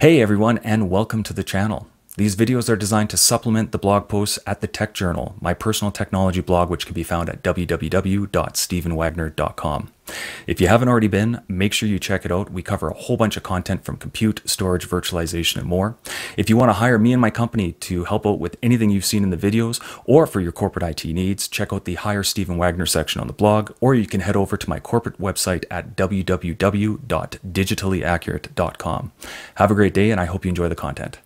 Hey everyone and welcome to the channel. These videos are designed to supplement the blog posts at the Tech Journal, my personal technology blog, which can be found at www.stephenwagner.com. If you haven't already been, make sure you check it out. We cover a whole bunch of content from compute, storage, virtualization, and more. If you want to hire me and my company to help out with anything you've seen in the videos or for your corporate IT needs, check out the Hire Stephen Wagner section on the blog, or you can head over to my corporate website at www.digitallyaccurate.com. Have a great day, and I hope you enjoy the content.